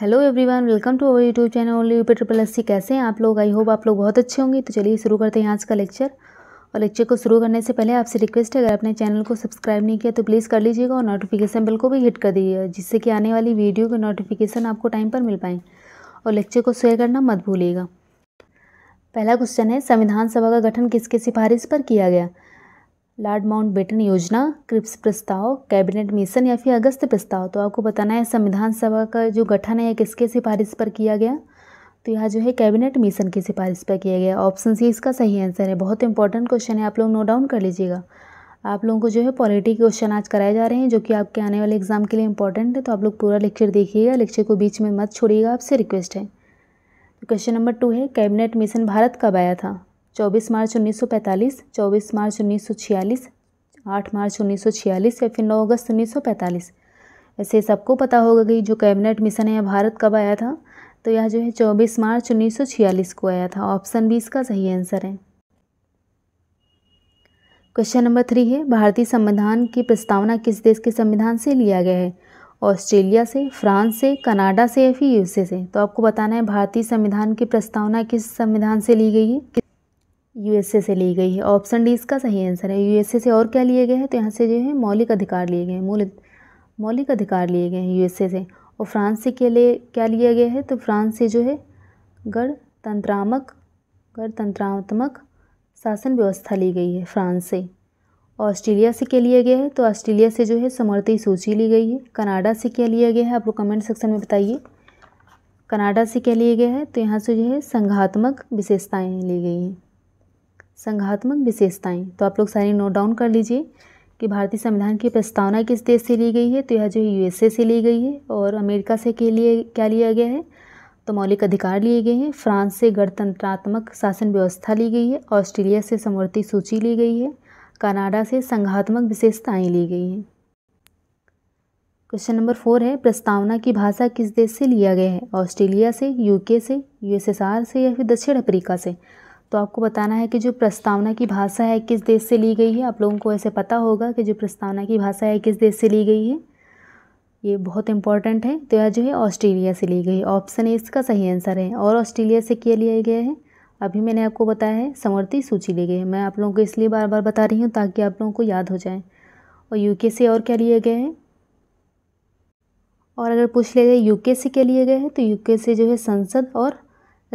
hello everyone welcome to our YouTube channel U P triple S कैसे हैं आप लोग आई होप आप लोग बहुत अच्छे होंगे तो चलिए शुरू करते हैं आज का लेक्चर और लेक्चर को शुरू करने से पहले आपसे रिक्वेस्ट है अगर आपने चैनल को सब्सक्राइब नहीं किया तो प्लीज़ कर लीजिएगा और नोटिफिकेशन बिल को भी हिट कर दीजिएगा जिससे कि आने वाली वीडियो की नोटिफिकेशन आपको टाइम पर मिल पाएँ और लेक्चर को शेयर करना मत भूलिएगा पहला क्वेश्चन है संविधान सभा का गठन किसके सिफारिश पर किया गया माउंट बेटन योजना क्रिप्स प्रस्ताव कैबिनेट मिशन या फिर अगस्त प्रस्ताव तो आपको बताना है संविधान सभा का जो गठन है किसके सिफारिश पर किया गया तो यहाँ जो है कैबिनेट मिशन की सिफारिश पर किया गया ऑप्शन सी इसका सही आंसर है बहुत इंपॉर्टेंट क्वेश्चन है आप लोग नोट डाउन कर लीजिएगा आप लोगों को जो है पॉलिटी क्वेश्चन आज कराए जा रहे हैं जो कि आपके आने वाले एग्जाम के लिए इंपॉर्टेंट है तो आप लोग पूरा लेक्चर देखिएगा लेक्चर को बीच में मत छोड़िएगा आपसे रिक्वेस्ट है क्वेश्चन नंबर टू है कैबिनेट मिशन भारत कब आया था 24 मार्च 1945, 24 मार्च 1946, 8 मार्च 1946 या फिर 9 अगस्त 1945 वैसे सबको पता होगा कि जो कैबिनेट मिशन है भारत कब आया था तो यह जो है 24 मार्च 1946 को आया था ऑप्शन बी इसका सही आंसर है क्वेश्चन नंबर थ्री है भारतीय संविधान की प्रस्तावना किस देश के संविधान से लिया गया है ऑस्ट्रेलिया से फ्रांस से कनाडा से या फिर यूएसए से तो आपको बताना है भारतीय संविधान की प्रस्तावना किस संविधान से ली गई है यूएसए से ली गई है ऑप्शन डी इसका सही आंसर है यूएसए से और क्या लिए गए हैं तो यहाँ से जो है मौलिक अधिकार लिए गए हैं मूल मौलिक अधिकार लिए गए हैं यूएसए से और फ्रांस से के लिए क्या लिया गया है तो फ्रांस से जो है गणतंत्रात्मक गणतंत्रात्मक शासन व्यवस्था ली गई है फ्रांस से ऑस्ट्रेलिया से क्या लिया गया है तो ऑस्ट्रेलिया से जो है समर्थी सूची ली गई है कनाडा से क्या लिया गया है आप लोग कमेंट सेक्शन में बताइए कनाडा से क्या लिया गया है तो यहाँ से जो है संघात्मक विशेषताएँ ली गई हैं संघात्मक विशेषताएं तो आप लोग सारी नोट डाउन कर लीजिए कि भारतीय संविधान की प्रस्तावना किस देश से ली गई है तो यह जो है यूएसए से ली गई है और अमेरिका से के लिए क्या लिया गया है तो मौलिक अधिकार लिए गए हैं फ्रांस से गणतंत्रात्मक शासन व्यवस्था ली गई है ऑस्ट्रेलिया से समवर्ती सूची ली गई है कनाडा से संघात्मक विशेषताएँ ली गई हैं क्वेश्चन नंबर फोर है प्रस्तावना की भाषा किस देश से लिया गया है ऑस्ट्रेलिया से यूके से यूएसएसआर से या फिर दक्षिण अफ्रीका से तो आपको बताना है कि जो प्रस्तावना की भाषा है किस देश से ली गई है आप लोगों को ऐसे पता होगा कि जो प्रस्तावना की भाषा है किस देश से ली गई है ये बहुत इंपॉर्टेंट है तो यह जो है ऑस्ट्रेलिया से ली गई ऑप्शन ए इसका सही आंसर है और ऑस्ट्रेलिया से क्या लिया गया है अभी मैंने आपको बताया है समर्थी सूची ली गई है मैं आप लोगों को इसलिए बार बार बता रही हूँ ताकि आप लोगों को याद हो जाए और यूके से और क्या लिए गए हैं और अगर पूछ लिया जाए यूके से क्या लिए गए हैं तो यूके से जो है संसद और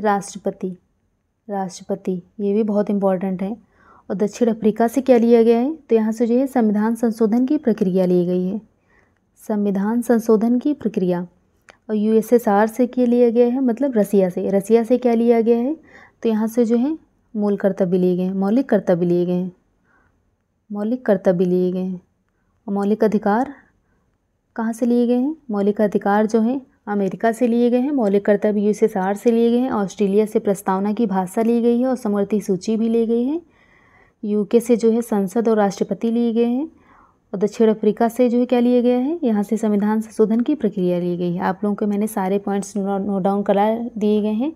राष्ट्रपति राष्ट्रपति ये भी बहुत इंपॉर्टेंट है और दक्षिण अफ्रीका से क्या लिया गया है तो यहाँ से जो है संविधान संशोधन की प्रक्रिया ली गई है संविधान संशोधन की प्रक्रिया और यूएसएसआर से क्या लिया गया है मतलब रसिया से रसिया से क्या लिया गया है तो यहाँ से जो है मूल कर्तव्य लिए गए हैं मौलिक कर्तव्य लिए गए हैं मौलिक कर्तव्य लिए गए हैं और मौलिक अधिकार कहाँ से लिए गए हैं मौलिक अधिकार जो है अमेरिका से लिए गए हैं मौलिक कर्तव्य यूएसएसआर से लिए गए हैं ऑस्ट्रेलिया से प्रस्तावना की भाषा ली गई है और समर्थि सूची भी ली गई है यूके से जो है संसद और राष्ट्रपति लिए गए हैं और दक्षिण अफ्रीका से जो है क्या लिया गया है यहाँ से संविधान संशोधन की प्रक्रिया ली गई है आप लोगों के मैंने सारे पॉइंट्स नोट डाउन करा दिए गए हैं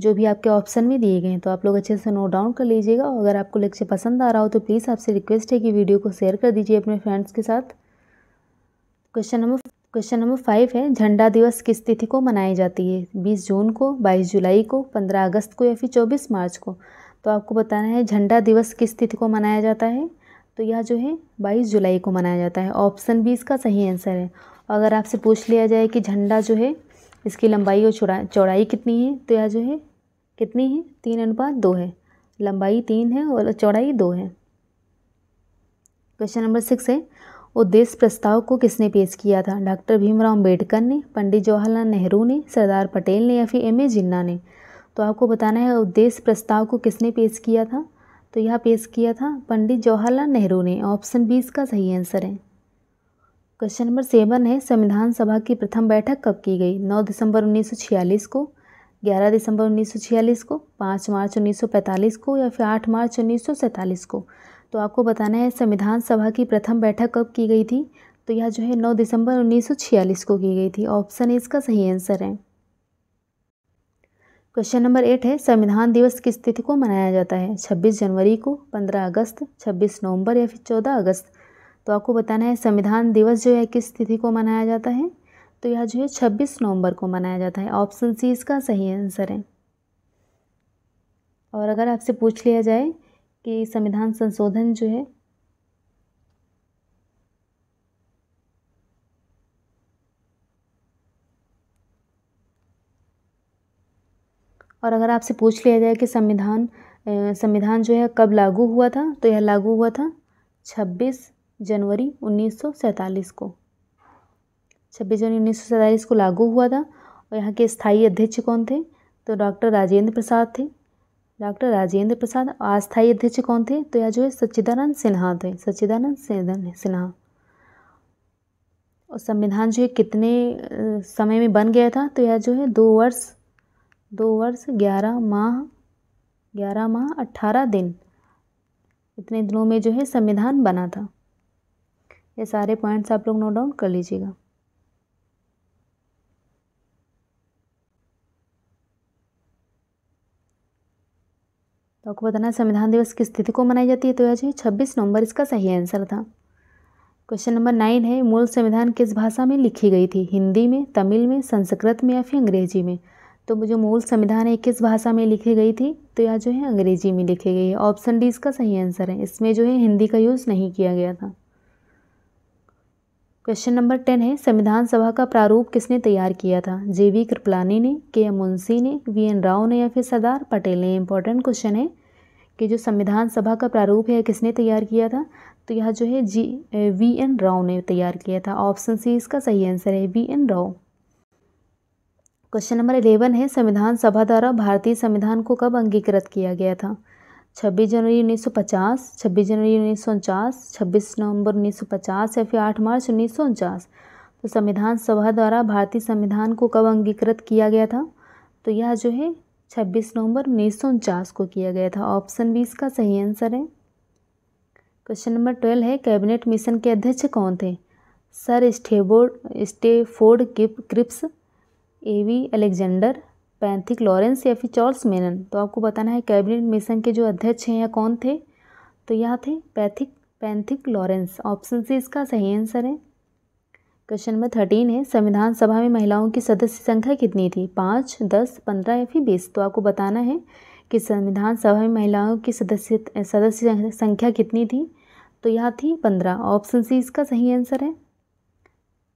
जो भी आपके ऑप्शन में दिए गए हैं तो आप लोग अच्छे से नोट डाउन कर लीजिएगा और अगर आपको लेक्चर पसंद आ रहा हो तो प्लीज़ आपसे रिक्वेस्ट है कि वीडियो को शेयर कर दीजिए अपने फ्रेंड्स के साथ question number question number five है झंडा दिवस किस तिथि को मनाई जाती है बीस जून को बाईस जुलाई को पंद्रह अगस्त को या फिर चौबीस मार्च को तो आपको बताना है झंडा दिवस किस तिथि को मनाया जाता है तो यह जो है बाईस जुलाई को मनाया जाता है ऑप्शन बी इसका सही आंसर है अगर आपसे पूछ लिया जाए कि झंडा जो है इसकी लंबाई और चौड़ा चौड़ाई कितनी है तो यह जो है कितनी है तीन अनुपात दो है लंबाई तीन है और चौड़ाई दो है क्वेश्चन नंबर सिक्स है उद्देश्य प्रस्ताव को किसने पेश किया था डॉक्टर भीमराव अम्बेडकर ने पंडित जवाहरलाल नेहरू ने सरदार पटेल ने या फिर एम ए जिन्ना ने तो आपको बताना है उद्देश्य प्रस्ताव को किसने पेश किया था तो यह पेश किया था पंडित जवाहरलाल नेहरू ने ऑप्शन बी इसका सही आंसर है क्वेश्चन नंबर सेवन है संविधान सभा की प्रथम बैठक कब की गई नौ दिसंबर छियालीस को 11 दिसंबर 1946 को 5 मार्च 1945 को या फिर 8 मार्च 1947 को तो आपको बताना है संविधान सभा की प्रथम बैठक कब की गई थी तो यह जो है नौ दिसंबर 1946 को की गई थी ऑप्शन इसका सही आंसर है क्वेश्चन नंबर एट है संविधान दिवस किस तिथि को मनाया जाता है 26 जनवरी को 15 अगस्त 26 नवंबर या फिर 14 अगस्त तो आपको बताना है संविधान दिवस जो है किस तिथि को मनाया जाता है तो यह जो है छब्बीस नवंबर को मनाया जाता है ऑप्शन सी इसका सही आंसर है और अगर आपसे पूछ लिया जाए कि संविधान संशोधन जो है और अगर आपसे पूछ लिया जाए कि संविधान संविधान जो है कब लागू हुआ था तो यह लागू हुआ था 26 जनवरी 1947 को 26 जनवरी 1947 को लागू हुआ था और यहाँ के स्थायी अध्यक्ष कौन थे तो डॉक्टर राजेंद्र प्रसाद थे डॉक्टर राजेंद्र प्रसाद अस्थायी अध्यक्ष कौन थे तो यह जो है सच्चिदानंद सिन्हा थे सच्चिदानंद सिन्हा और संविधान जो है कितने समय में बन गया था तो यह जो है दो वर्ष दो वर्ष ग्यारह माह ग्यारह माह अट्ठारह दिन इतने दिनों में जो है संविधान बना था ये सारे पॉइंट्स आप लोग नोट डाउन कर लीजिएगा तो आपको बताना संविधान दिवस किस तिथि को मनाई जाती है तो आज जो है छब्बीस नवंबर इसका सही आंसर था क्वेश्चन नंबर नाइन है मूल संविधान किस भाषा में लिखी गई थी हिंदी में तमिल में संस्कृत में या फिर अंग्रेजी में तो जो मूल संविधान है किस भाषा में लिखी गई थी तो यह जो है अंग्रेजी में लिखी गई है ऑप्शन डी इसका सही आंसर है इसमें जो है हिंदी का यूज़ नहीं किया गया था क्वेश्चन नंबर टेन है संविधान सभा का प्रारूप किसने तैयार किया था जे वी कृपलानी ने के एम मुंशी ने वी एन राव ने या फिर सरदार पटेल ने इंपॉर्टेंट क्वेश्चन है कि जो संविधान सभा का प्रारूप है किसने तैयार किया था तो यह जो है जी वी एन राव ने तैयार किया था ऑप्शन सी इसका सही आंसर है V N Rao question number eleven है संविधान सभा द्वारा भारतीय संविधान को कब अंगीकृत किया गया था छब्बीस जनवरी उन्नीस सौ पचास छब्बीस जनवरी उन्नीस सौ उनचास छब्बीस नवंबर उन्नीस सौ पचास या फिर आठ मार्च उन्नीस सौ उनचास तो संविधान सभा द्वारा भारतीय संविधान को कब अंगीकृत किया गया था तो यह जो है 26 नवंबर उन्नीस को किया गया था ऑप्शन बी इसका सही आंसर है क्वेश्चन नंबर ट्वेल्व है कैबिनेट मिशन के अध्यक्ष कौन थे सर स्टेबोर्ड स्टेफोर्ड किप Cripps A V Alexander Pethick Lawrence या फिर चार्ल्स मेनन तो आपको बताना है कैबिनेट मिशन के जो अध्यक्ष हैं या कौन थे तो यह थे Pethick Pethick Lawrence option C इसका सही आंसर है क्वेश्चन नंबर थर्टीन है संविधान सभा में महिलाओं की सदस्य संख्या कितनी थी पाँच दस पंद्रह या फिर बीस तो आपको बताना है कि संविधान सभा में महिलाओं की सदस्य सदस्य संख्या कितनी थी तो यह थी पंद्रह ऑप्शन सी इसका सही आंसर है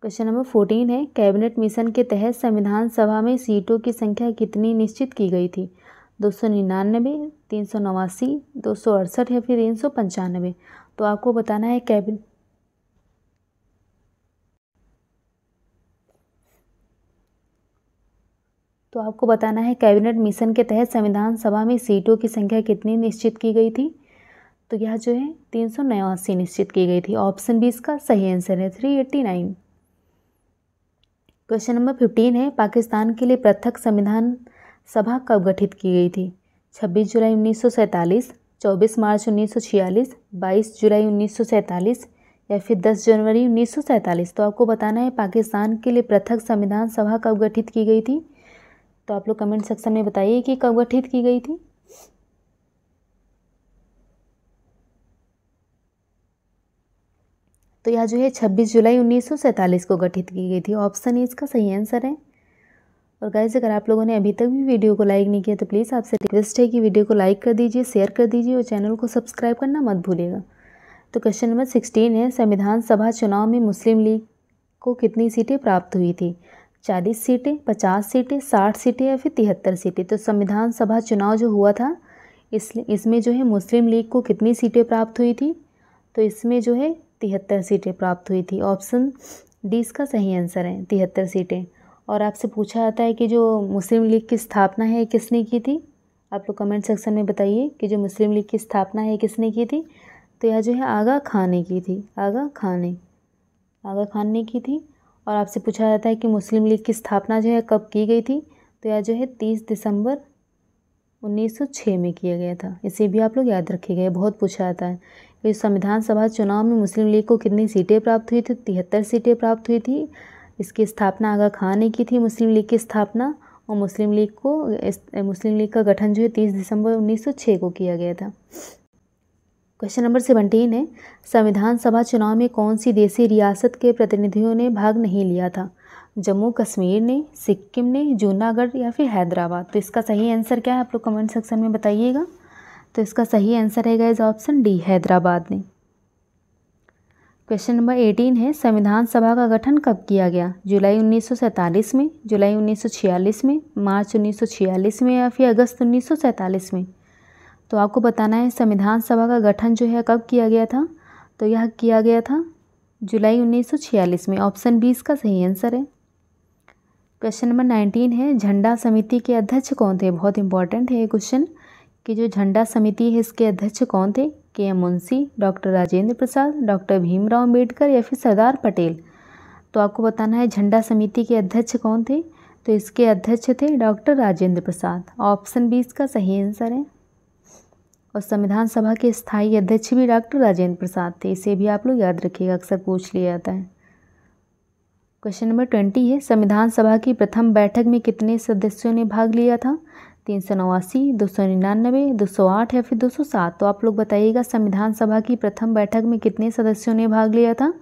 क्वेश्चन नंबर फोर्टीन है कैबिनेट मिशन के तहत संविधान सभा में सीटों की संख्या कितनी निश्चित की गई थी दो सौ निन्यानबे तीन सौ नवासी दो सौ अड़सठ या फिर तीन सौ पंचानबे तो आपको बताना है कैबिनेट तो आपको बताना है कैबिनेट मिशन के तहत संविधान सभा में सीटों की संख्या कितनी निश्चित की गई थी तो यह जो है तीन सौ नवासी निश्चित की गई थी ऑप्शन बी इसका सही आंसर है three eighty nine question number fifteen है पाकिस्तान के लिए पृथक संविधान सभा कब गठित की गई थी छब्बीस जुलाई उन्नीस सौ सैंतालीस चौबीस मार्च उन्नीस सौ छियालीस बाईस जुलाई उन्नीस सौ सैंतालीस या फिर दस जनवरी उन्नीस सौ सैंतालीस तो आपको बताना है पाकिस्तान के लिए पृथक संविधान सभा कब गठित की गई थी तो आप लोग कमेंट सेक्शन में बताइए कि कब गठित की गई थी तो यह जो है 26 जुलाई 1947 को गठित की गई थी ऑप्शन ए इसका सही आंसर है और गाइज अगर आप लोगों ने अभी तक भी वीडियो को लाइक नहीं किया तो प्लीज़ आपसे रिक्वेस्ट है कि वीडियो को लाइक कर दीजिए शेयर कर दीजिए और चैनल को सब्सक्राइब करना मत भूलिएगा तो क्वेश्चन नंबर सिक्सटीन है संविधान सभा चुनाव में मुस्लिम लीग को कितनी सीटें प्राप्त हुई थी चालीस सीटें पचास सीटें साठ सीटें या फिर तिहत्तर सीटें तो संविधान सभा चुनाव जो हुआ था इस इसमें जो है मुस्लिम लीग को कितनी सीटें प्राप्त हुई थी तो इसमें जो है तिहत्तर सीटें प्राप्त हुई थी ऑप्शन डी इसका सही आंसर है तिहत्तर सीटें और आपसे पूछा जाता है कि जो मुस्लिम लीग की स्थापना है किसने की थी आप लोग कमेंट सेक्शन में बताइए कि जो मुस्लिम लीग की स्थापना है किसने की थी तो यह जो है आगा खान ने की थी आगा खान ने आगा खान ने की थी और आपसे पूछा जाता है कि मुस्लिम लीग की स्थापना जो है कब की गई थी तो यह जो है तीस दिसंबर 1906 में किया गया था इसे भी आप लोग याद रखिएगा बहुत पूछा जाता है कि तो संविधान सभा चुनाव में मुस्लिम लीग को कितनी सीटें प्राप्त हुई थी तिहत्तर सीटें प्राप्त हुई थी इसकी स्थापना आगा खान ने की थी मुस्लिम लीग की स्थापना और मुस्लिम लीग को मुस्लिम लीग का गठन जो है तीस दिसंबर 1906 को किया गया था क्वेश्चन नंबर सेवनटीन है संविधान सभा चुनाव में कौन सी देसी रियासत के प्रतिनिधियों ने भाग नहीं लिया था जम्मू कश्मीर ने सिक्किम ने जूनागढ़ या फिर हैदराबाद तो इसका सही आंसर क्या है आप लोग कमेंट सेक्शन में बताइएगा तो इसका सही आंसर है गाइज ऑप्शन डी हैदराबाद ने क्वेश्चन नंबर एटीन है संविधान सभा का गठन कब किया गया जुलाई 1947 में जुलाई 1946 में मार्च 1946 में या फिर अगस्त 1947 में तो आपको बताना है संविधान सभा का गठन जो है कब किया गया था तो यह किया गया था जुलाई 1946 में ऑप्शन बी इसका सही आंसर है क्वेश्चन नंबर नाइनटीन है झंडा समिति के अध्यक्ष कौन थे बहुत इंपॉर्टेंट है ये क्वेश्चन कि जो झंडा समिति है इसके अध्यक्ष कौन थे के M Munshi doctor Rajendra Prasad doctor Bhimrao Ambedkar या फिर सरदार पटेल तो आपको बताना है झंडा समिति के अध्यक्ष कौन थे तो इसके अध्यक्ष थे doctor Rajendra Prasad option B इसका सही आंसर है और संविधान सभा के स्थायी अध्यक्ष भी डॉक्टर राजेंद्र प्रसाद थे इसे भी आप लोग याद रखिएगा अक्सर पूछ लिया जाता है क्वेश्चन नंबर ट्वेंटी है संविधान सभा की प्रथम बैठक में कितने सदस्यों ने भाग लिया था तीन सौ नवासी दो सौ निन्यानवे दो सौ आठ या फिर दो सौ सात तो आप लोग बताइएगा संविधान सभा की प्रथम बैठक में कितने सदस्यों ने भाग लिया था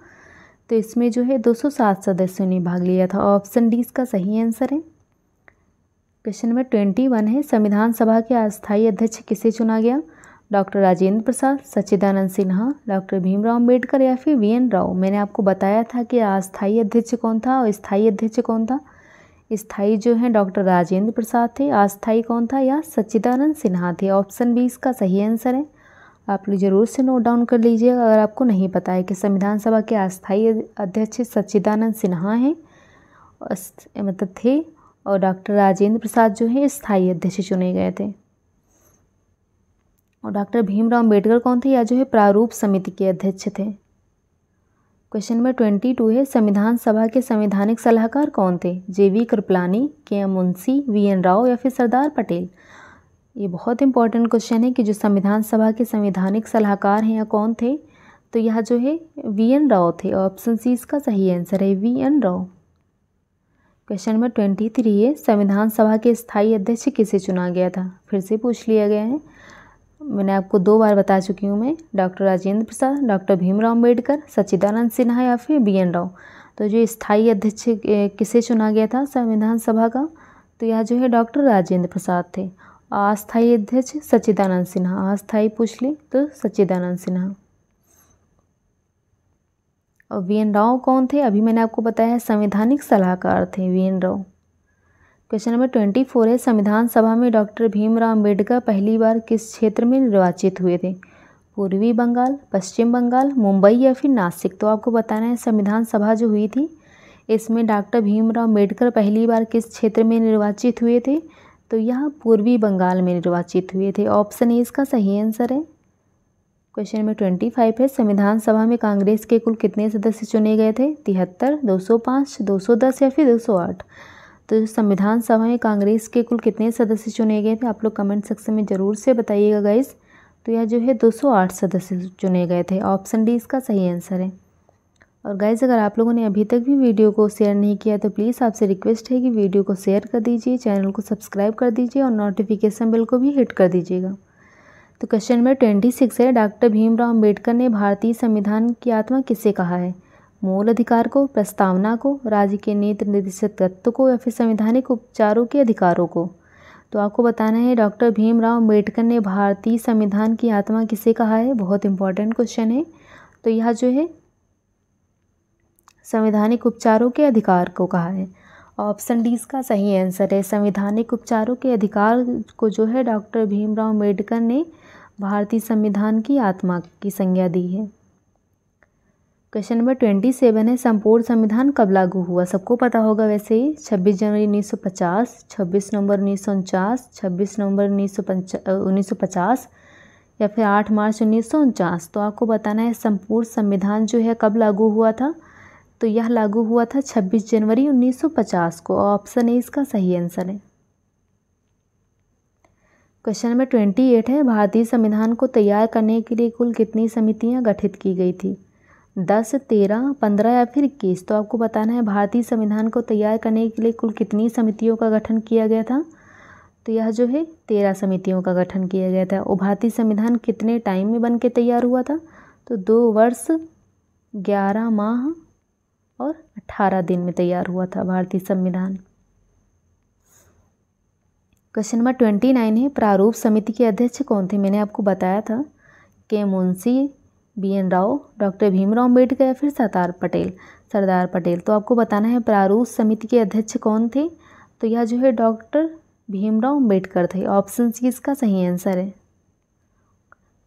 तो इसमें जो है दो सौ सात सदस्यों ने भाग लिया था ऑप्शन डी इसका सही आंसर है क्वेश्चन नंबर ट्वेंटी वन है संविधान सभा के अस्थायी अध्यक्ष किसे चुना गया डॉक्टर राजेंद्र प्रसाद सच्चिदानंद सिन्हा डॉक्टर भीमराव अम्बेडकर या फिर वी एन राव मैंने आपको बताया था कि अस्थाई अध्यक्ष कौन था और स्थायी अध्यक्ष कौन था स्थायी जो है डॉक्टर राजेंद्र प्रसाद थे अस्थाई कौन था या सच्चिदानंद सिन्हा थे ऑप्शन बी इसका सही आंसर है आप लोग जरूर से नोट डाउन कर लीजिएगा अगर आपको नहीं पता है कि संविधान सभा के अस्थायी अध्यक्ष सच्चिदानंद सिन्हा हैं मतलब थे और डॉक्टर राजेंद्र प्रसाद जो है स्थायी अध्यक्ष चुने गए थे और डॉक्टर भीमराव अम्बेडकर कौन थे या जो है प्रारूप समिति के अध्यक्ष थे क्वेश्चन नंबर ट्वेंटी टू है संविधान सभा के संवैधानिक सलाहकार कौन थे जे वी कृपलानी के M Munshi we N Rao या फिर सरदार पटेल ये बहुत इंपॉर्टेंट क्वेश्चन है कि जो संविधान सभा के संवैधानिक सलाहकार हैं या कौन थे तो यह जो है वी एन राव थे और ऑप्शन सी इसका सही आंसर है V N Rao question number twenty three है संविधान सभा के स्थायी अध्यक्ष किसे चुना गया था फिर से पूछ लिया गया है मैंने आपको दो बार बता चुकी हूँ मैं डॉक्टर राजेंद्र प्रसाद डॉक्टर भीमराव अम्बेडकर सच्चिदानंद सिन्हा या फिर बी एन राव तो जो स्थायी अध्यक्ष किसे चुना गया था संविधान सभा का तो यह जो है डॉक्टर राजेंद्र प्रसाद थे अस्थायी अध्यक्ष सच्चिदानंद सिन्हा अस्थायी पूछ लें तो सच्चिदानंद सिन्हा और वी एन राव कौन थे अभी मैंने आपको बताया संवैधानिक सलाहकार थे V N Rao question number twenty four है संविधान सभा में डॉक्टर भीमराव अम्बेडकर पहली बार किस क्षेत्र में निर्वाचित हुए थे पूर्वी बंगाल पश्चिम बंगाल मुंबई या फिर नासिक तो आपको बताना है संविधान सभा जो हुई थी इसमें डॉक्टर भीमराव अम्बेडकर पहली बार किस क्षेत्र में निर्वाचित हुए थे तो यह पूर्वी बंगाल में निर्वाचित हुए थे ऑप्शन ए इसका सही आंसर है क्वेश्चन नंबर ट्वेंटी फाइव है संविधान सभा में कांग्रेस के कुल कितने सदस्य चुने गए थे तिहत्तर दो सौ पाँच दो सौ दस या फिर दो सौ आठ तो संविधान सभा में कांग्रेस के कुल कितने सदस्य चुने गए थे आप लोग कमेंट सेक्शन में ज़रूर से बताइएगा गाइस तो यह जो है 208 सदस्य चुने गए थे ऑप्शन डी इसका सही आंसर है और गाइज़ अगर आप लोगों ने अभी तक भी वीडियो को शेयर नहीं किया तो प्लीज़ आपसे रिक्वेस्ट है कि वीडियो को शेयर कर दीजिए चैनल को सब्सक्राइब कर दीजिए और नोटिफिकेशन बेल को भी हिट कर दीजिएगा तो क्वेश्चन नंबर ट्वेंटी सिक्स है डॉक्टर भीमराव अम्बेडकर ने भारतीय संविधान की आत्मा किसे कहा है मूल अधिकार को प्रस्तावना को राज्य के नेत्र तत्व को या फिर संवैधानिक उपचारों के अधिकारों को तो आपको बताना है डॉक्टर भीमराव अम्बेडकर ने भारतीय संविधान की आत्मा किसे कहा है बहुत इंपॉर्टेंट क्वेश्चन है तो यह जो है संवैधानिक उपचारों के अधिकार को कहा है ऑप्शन डी इसका सही आंसर है संवैधानिक उपचारों के अधिकार को जो है डॉक्टर भीमराव अम्बेडकर ने भारतीय संविधान की आत्मा की संज्ञा दी है क्वेश्चन नंबर ट्वेंटी सेवन है संपूर्ण संविधान कब लागू हुआ सबको पता होगा वैसे ही छब्बीस जनवरी उन्नीस सौ पचास छब्बीस नवंबर उन्नीस सौ उनचास छब्बीस नवंबर उन्नीस सौ उन्नीस सौ पचास या फिर आठ मार्च उन्नीस सौ उनचास तो आपको बताना है संपूर्ण संविधान जो है कब लागू हुआ था तो यह लागू हुआ था छब्बीस जनवरी उन्नीस सौ पचास को ऑप्शन ए इसका सही आंसर है क्वेश्चन नंबर ट्वेंटी एट है भारतीय संविधान को तैयार करने के लिए कुल कितनी समितियां गठित की गई थी दस तेरह पंद्रह या फिर इक्कीस तो आपको बताना है भारतीय संविधान को तैयार करने के लिए कुल कितनी समितियों का गठन किया गया था तो यह जो है तेरह समितियों का गठन किया गया था और भारतीय संविधान कितने टाइम में बन के तैयार हुआ था तो दो वर्ष ग्यारह माह और अट्ठारह दिन में तैयार हुआ था भारतीय संविधान क्वेश्चन नंबर ट्वेंटी नाइन है प्रारूप समिति के अध्यक्ष कौन थे मैंने आपको बताया था के Munshi B N Rao doctor Bhimrao Ambedkar या फिर सरदार पटेल सरदार पटेल तो आपको बताना है प्रारूप समिति के अध्यक्ष कौन थे तो यह जो है डॉक्टर भीमराव अम्बेडकर थे ऑप्शन सी इसका सही आंसर है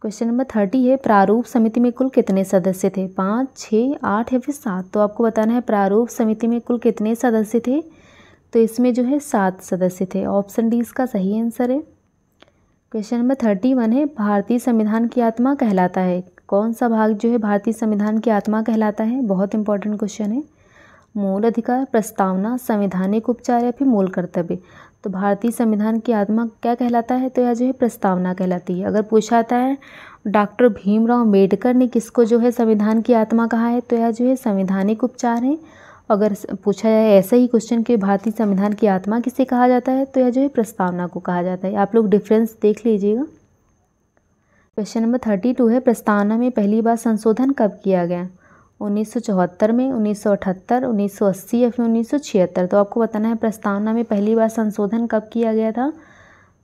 क्वेश्चन नंबर थर्टी है प्रारूप समिति में कुल कितने सदस्य थे पाँच छः आठ या फिर सात तो आपको बताना है प्रारूप समिति में कुल कितने सदस्य थे तो इसमें जो है सात सदस्य थे ऑप्शन डी इसका सही आंसर है क्वेश्चन नंबर थर्टी वन है भारतीय संविधान की आत्मा कहलाता है कौन सा भाग जो है भारतीय संविधान की आत्मा कहलाता है बहुत इंपॉर्टेंट क्वेश्चन है मूल अधिकार प्रस्तावना संवैधानिक उपचार या फिर मूल कर्तव्य तो भारतीय संविधान की आत्मा क्या कहलाता है तो यह जो है प्रस्तावना कहलाती है अगर पूछा जाता है डॉक्टर भीमराव अम्बेडकर ने किसको जो है संविधान की आत्मा कहा है तो यह जो है संवैधानिक उपचार है अगर पूछा जाए ऐसा ही क्वेश्चन कि भारतीय संविधान की आत्मा किसे कहा जाता है तो यह जो है प्रस्तावना को कहा जाता है आप लोग डिफरेंस देख लीजिएगा क्वेश्चन नंबर थर्टी टू है प्रस्तावना में पहली बार संशोधन कब किया गया 1974 में 1978, 1980 या फिर 1976 तो आपको बताना है प्रस्तावना में पहली बार संशोधन कब किया गया था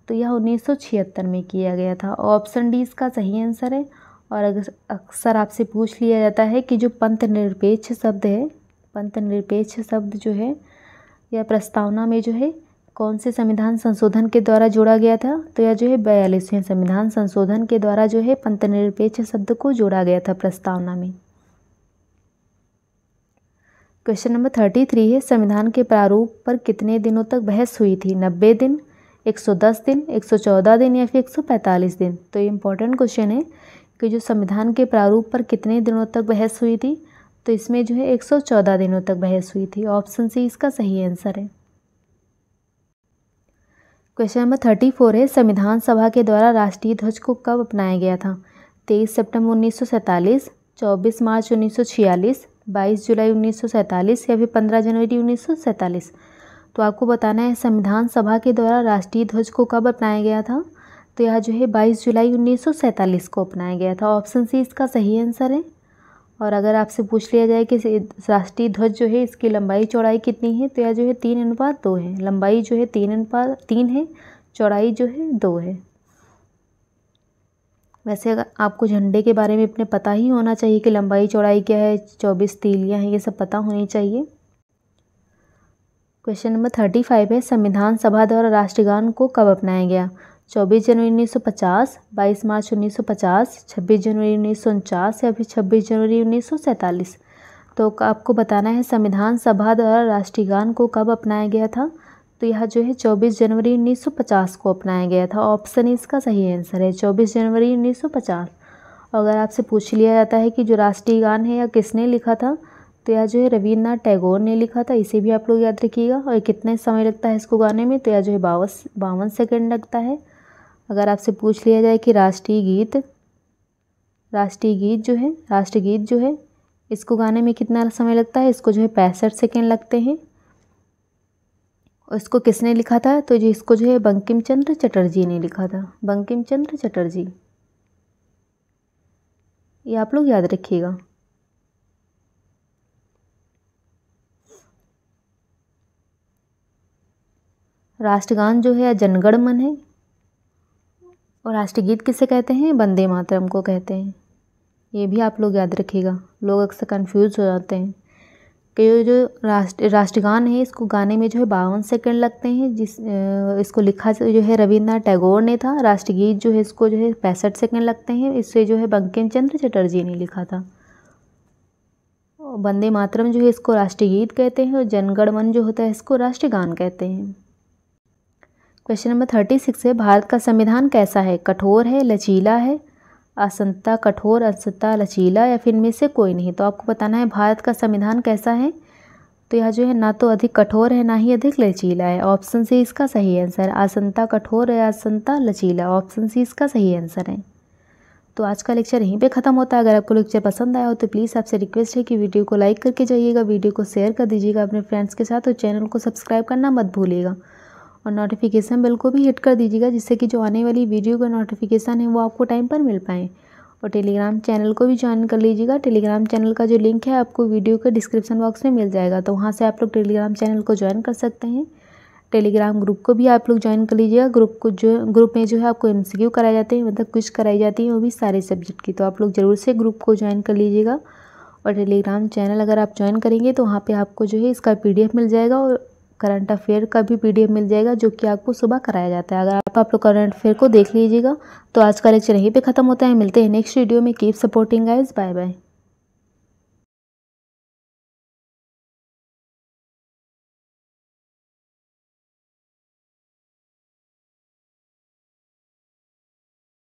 तो यह 1976 में किया गया था ऑप्शन डी इसका सही आंसर है और अगर अक्सर आपसे पूछ लिया जाता है कि जो पंथ निरपेक्ष शब्द है पंथ निरपेक्ष शब्द जो है यह प्रस्तावना में जो है कौन से संविधान संशोधन के द्वारा जोड़ा गया था तो यह जो है बयालीसवें संविधान संशोधन के द्वारा जो है पंथनिरपेक्ष शब्द को जोड़ा गया था प्रस्तावना में क्वेश्चन नंबर थर्टी थ्री है संविधान के प्रारूप पर कितने दिनों तक बहस हुई थी नब्बे दिन एक सौ दस दिन एक सौ चौदह दिन या फिर एक सौ पैंतालीस दिन तो ये इम्पोर्टेंट क्वेश्चन है कि जो संविधान के प्रारूप पर कितने दिनों तक बहस हुई थी तो इसमें जो है एक सौ चौदह दिनों तक बहस हुई थी ऑप्शन सी इसका सही आंसर है क्वेश्चन नंबर थर्टी फोर है संविधान सभा के द्वारा राष्ट्रीय ध्वज को कब अपनाया गया था तेईस सितंबर उन्नीस सौ सैंतालीस चौबीस मार्च उन्नीस सौ छियालीस बाईस जुलाई उन्नीस सौ सैंतालीस या फिर पंद्रह जनवरी उन्नीस सौ सैंतालीस तो आपको बताना है संविधान सभा के द्वारा राष्ट्रीय ध्वज को कब अपनाया गया था तो यह जो है बाईस जुलाई उन्नीस सौ सैंतालीस को अपनाया गया था ऑप्शन सी इसका सही आंसर है और अगर आपसे पूछ लिया जाए कि राष्ट्रीय ध्वज जो है इसकी लंबाई चौड़ाई कितनी है तो यह जो है तीन अनुपात दो है लंबाई जो है तीन अनुपात तीन है चौड़ाई जो है दो है वैसे अगर आपको झंडे के बारे में अपने पता ही होना चाहिए कि लंबाई चौड़ाई क्या है चौबीस तीलियाँ हैं ये सब पता होनी चाहिए क्वेश्चन नंबर थर्टी फाइव है संविधान सभा द्वारा राष्ट्रगान को कब अपनाया गया चौबीस जनवरी उन्नीस सौ पचास बाईस मार्च उन्नीस सौ पचास छब्बीस जनवरी उन्नीस सौ उनचास या फिर छब्बीस जनवरी उन्नीस सौ सैंतालीस तो आपको बताना है संविधान सभा द्वारा राष्ट्रीय गान को कब अपनाया गया था तो यह जो है चौबीस जनवरी उन्नीस सौ पचास को अपनाया गया था ऑप्शन इसका सही आंसर है चौबीस जनवरी 1950 और अगर आपसे पूछ लिया जाता है कि जो राष्ट्रीय गान है या किसने लिखा था तो यह जो है रविन्द्रनाथ टैगोर ने लिखा था इसे भी आप लोग याद रखिएगा और कितने समय लगता है इसको गाने में तो यह जो है बावस बावन सेकेंड लगता है अगर आपसे पूछ लिया जाए कि राष्ट्रीय गीत राष्ट्रीय गीत जो है राष्ट्रीय गीत जो है इसको गाने में कितना समय लगता है इसको जो है पैंसठ सेकेंड लगते हैं और इसको किसने लिखा था तो जी इसको जो है बंकिम चंद्र चटर्जी ने लिखा था बंकिम चंद्र चटर्जी ये आप लोग याद रखिएगा राष्ट्रगान जो है या जनगण मन है और राष्ट्रीय गीत किसे कहते हैं वंदे मातरम को कहते हैं ये भी आप लोग याद रखिएगा लोग अक्सर कन्फ्यूज हो जाते हैं कि जो राष्ट्र राष्ट्रगान है इसको गाने में जो है बावन सेकंड लगते हैं जिस इसको लिखा जो है रविन्द्रनाथ टैगोर ने था राष्ट्रगीत जो है इसको जो है पैंसठ सेकंड लगते हैं इससे जो है बंकिम चंद्र चटर्जी ने लिखा था वंदे मातरम जो है इसको राष्ट्रगीत कहते हैं और जनगणमन जो होता है इसको राष्ट्रगान कहते हैं क्वेश्चन नंबर थर्टी सिक्स है भारत का संविधान कैसा है कठोर है लचीला है असंतता कठोर असंतता लचीला या फिर इनमें से कोई नहीं तो आपको बताना है भारत का संविधान कैसा है तो यह जो है ना तो अधिक कठोर है ना ही अधिक लचीला है ऑप्शन सी इसका सही आंसर आसंता कठोर या आसंता लचीला ऑप्शन सी इसका सही आंसर है तो आज का लेक्चर यहीं पे ख़त्म होता है अगर आपको लेक्चर पसंद आया हो तो प्लीज़ आपसे रिक्वेस्ट है कि वीडियो को लाइक करके जाइएगा वीडियो को शेयर कर दीजिएगा अपने फ्रेंड्स के साथ और चैनल को सब्सक्राइब करना मत भूलिएगा और नोटिफिकेशन बेल को भी हिट कर दीजिएगा जिससे कि जो आने वाली वीडियो का नोटिफिकेशन है वो आपको टाइम पर मिल पाए और टेलीग्राम चैनल को भी ज्वाइन कर लीजिएगा टेलीग्राम चैनल का जो लिंक है आपको वीडियो के डिस्क्रिप्शन बॉक्स में मिल जाएगा तो वहाँ से आप लोग टेलीग्राम चैनल को ज्वाइन कर सकते हैं टेलीग्राम ग्रुप को भी आप लोग ज्वाइन कर लीजिएगा ग्रुप को जो ग्रुप में जो है आपको एम कराए जाते हैं मतलब कुछ कराई जाती है वो भी सारे सब्जेक्ट की तो आप लोग ज़रूर से ग्रुप को ज्वाइन कर लीजिएगा और टेलीग्राम चैनल अगर आप ज्वाइन करेंगे तो वहाँ पे आपको जो है इसका पीडीएफ मिल जाएगा और करंट अफेयर का भी पी मिल जाएगा जो कि आपको सुबह कराया जाता है अगर आप आप लोग करंट अफेयर को देख लीजिएगा तो आज का लेक्चर यहीं पे खत्म होता है मिलते हैं नेक्स्ट वीडियो में keep supporting guys bye bye